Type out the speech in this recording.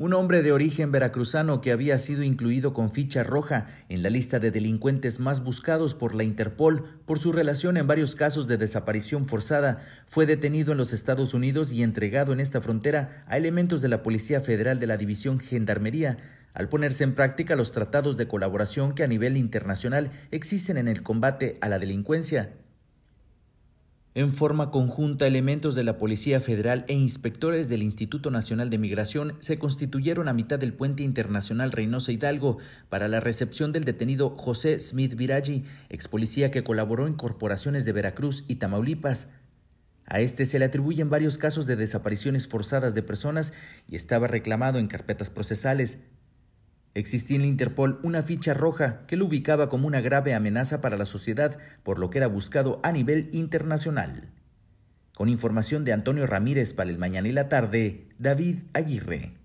Un hombre de origen veracruzano que había sido incluido con ficha roja en la lista de delincuentes más buscados por la Interpol por su relación en varios casos de desaparición forzada fue detenido en los Estados Unidos y entregado en esta frontera a elementos de la Policía Federal de la División Gendarmería al ponerse en práctica los tratados de colaboración que a nivel internacional existen en el combate a la delincuencia en forma conjunta, elementos de la Policía Federal e inspectores del Instituto Nacional de Migración se constituyeron a mitad del puente internacional Reynosa Hidalgo para la recepción del detenido José Smith Viraggi, ex policía que colaboró en corporaciones de Veracruz y Tamaulipas. A este se le atribuyen varios casos de desapariciones forzadas de personas y estaba reclamado en carpetas procesales. Existía en la Interpol una ficha roja que lo ubicaba como una grave amenaza para la sociedad, por lo que era buscado a nivel internacional. Con información de Antonio Ramírez para el Mañana y la Tarde, David Aguirre.